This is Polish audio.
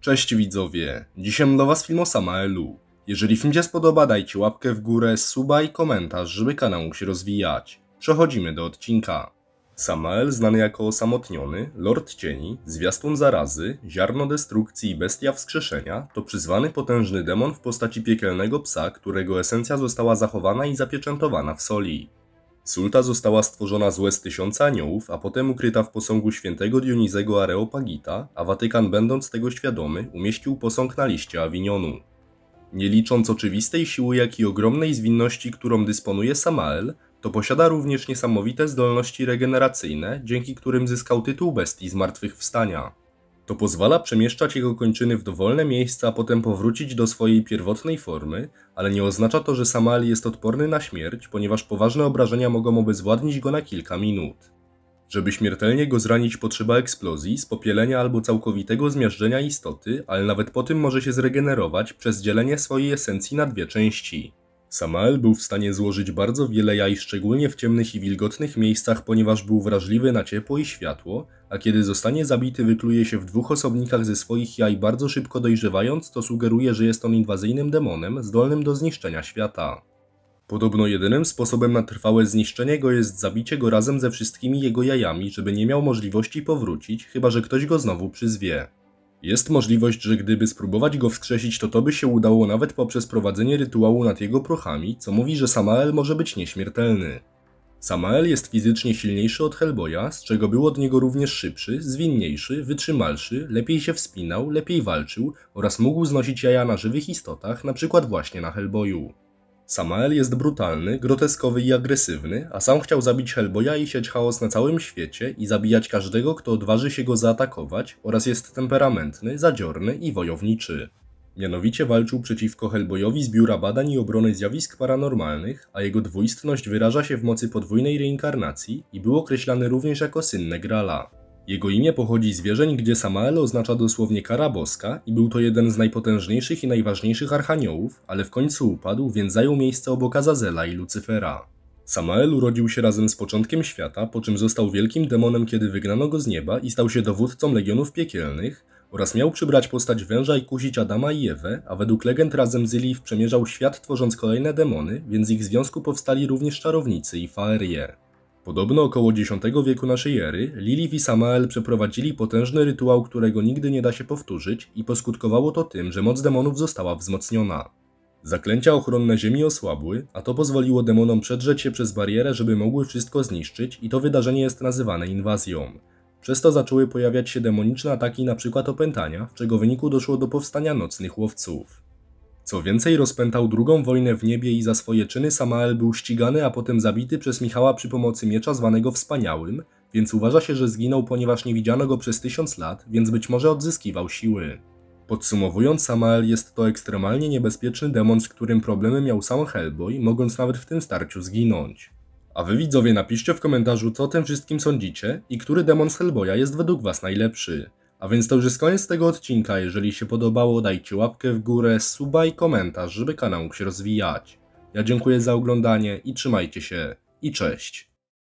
Cześć widzowie, dzisiaj do Was film o Samaelu. Jeżeli film Cię spodoba, dajcie łapkę w górę, suba i komentarz, żeby kanał mógł się rozwijać. Przechodzimy do odcinka. Samael, znany jako Osamotniony, Lord Cieni, Zwiastun Zarazy, Ziarno Destrukcji i Bestia Wskrzeszenia, to przyzwany potężny demon w postaci piekielnego psa, którego esencja została zachowana i zapieczętowana w soli. Sulta została stworzona z łez tysiąca aniołów, a potem ukryta w posągu świętego Dionizego Areopagita, a Watykan będąc tego świadomy, umieścił posąg na liście Awinionu. Nie licząc oczywistej siły, jak i ogromnej zwinności, którą dysponuje Samael, to posiada również niesamowite zdolności regeneracyjne, dzięki którym zyskał tytuł bestii Zmartwychwstania. To pozwala przemieszczać jego kończyny w dowolne miejsca, a potem powrócić do swojej pierwotnej formy, ale nie oznacza to, że Samali jest odporny na śmierć, ponieważ poważne obrażenia mogą obezwładnić go na kilka minut. Żeby śmiertelnie go zranić potrzeba eksplozji, spopielenia albo całkowitego zmiażdżenia istoty, ale nawet po tym może się zregenerować przez dzielenie swojej esencji na dwie części. Samael był w stanie złożyć bardzo wiele jaj, szczególnie w ciemnych i wilgotnych miejscach, ponieważ był wrażliwy na ciepło i światło, a kiedy zostanie zabity wykluje się w dwóch osobnikach ze swoich jaj bardzo szybko dojrzewając, to sugeruje, że jest on inwazyjnym demonem, zdolnym do zniszczenia świata. Podobno jedynym sposobem na trwałe zniszczenie go jest zabicie go razem ze wszystkimi jego jajami, żeby nie miał możliwości powrócić, chyba że ktoś go znowu przyzwie. Jest możliwość, że gdyby spróbować go wskrzesić, to to by się udało nawet poprzez prowadzenie rytuału nad jego prochami, co mówi, że Samael może być nieśmiertelny. Samael jest fizycznie silniejszy od Hellboya, z czego był od niego również szybszy, zwinniejszy, wytrzymalszy, lepiej się wspinał, lepiej walczył oraz mógł znosić jaja na żywych istotach, np. właśnie na Hellboyu. Samael jest brutalny, groteskowy i agresywny, a sam chciał zabić Hellboya i sieć chaos na całym świecie i zabijać każdego, kto odważy się go zaatakować oraz jest temperamentny, zadziorny i wojowniczy. Mianowicie walczył przeciwko Hellboyowi z Biura Badań i Obrony Zjawisk Paranormalnych, a jego dwuistność wyraża się w mocy podwójnej reinkarnacji i był określany również jako syn Negrala. Jego imię pochodzi z wierzeń, gdzie Samael oznacza dosłownie kara boska i był to jeden z najpotężniejszych i najważniejszych archaniołów, ale w końcu upadł, więc zajął miejsce obok Azazela i Lucyfera. Samael urodził się razem z początkiem świata, po czym został wielkim demonem, kiedy wygnano go z nieba i stał się dowódcą legionów piekielnych, oraz miał przybrać postać węża i kusić Adama i Ewę, a według legend razem z Ylif przemierzał świat tworząc kolejne demony, więc z ich związku powstali również czarownicy i Faerie. Podobno około X wieku naszej ery Lilith i Samael przeprowadzili potężny rytuał, którego nigdy nie da się powtórzyć i poskutkowało to tym, że moc demonów została wzmocniona. Zaklęcia ochronne Ziemi osłabły, a to pozwoliło demonom przedrzeć się przez barierę, żeby mogły wszystko zniszczyć i to wydarzenie jest nazywane inwazją. Przez to zaczęły pojawiać się demoniczne ataki np. opętania, w czego wyniku doszło do powstania nocnych łowców. Co więcej, rozpętał drugą wojnę w niebie i za swoje czyny Samael był ścigany, a potem zabity przez Michała przy pomocy miecza zwanego Wspaniałym, więc uważa się, że zginął, ponieważ nie widziano go przez tysiąc lat, więc być może odzyskiwał siły. Podsumowując, Samael jest to ekstremalnie niebezpieczny demon, z którym problemy miał sam Hellboy, mogąc nawet w tym starciu zginąć. A wy widzowie napiszcie w komentarzu, co o tym wszystkim sądzicie i który demon z Hellboya jest według was najlepszy. A więc to już jest koniec tego odcinka. Jeżeli się podobało, dajcie łapkę w górę, suba i komentarz, żeby kanał mógł się rozwijać. Ja dziękuję za oglądanie i trzymajcie się. I cześć.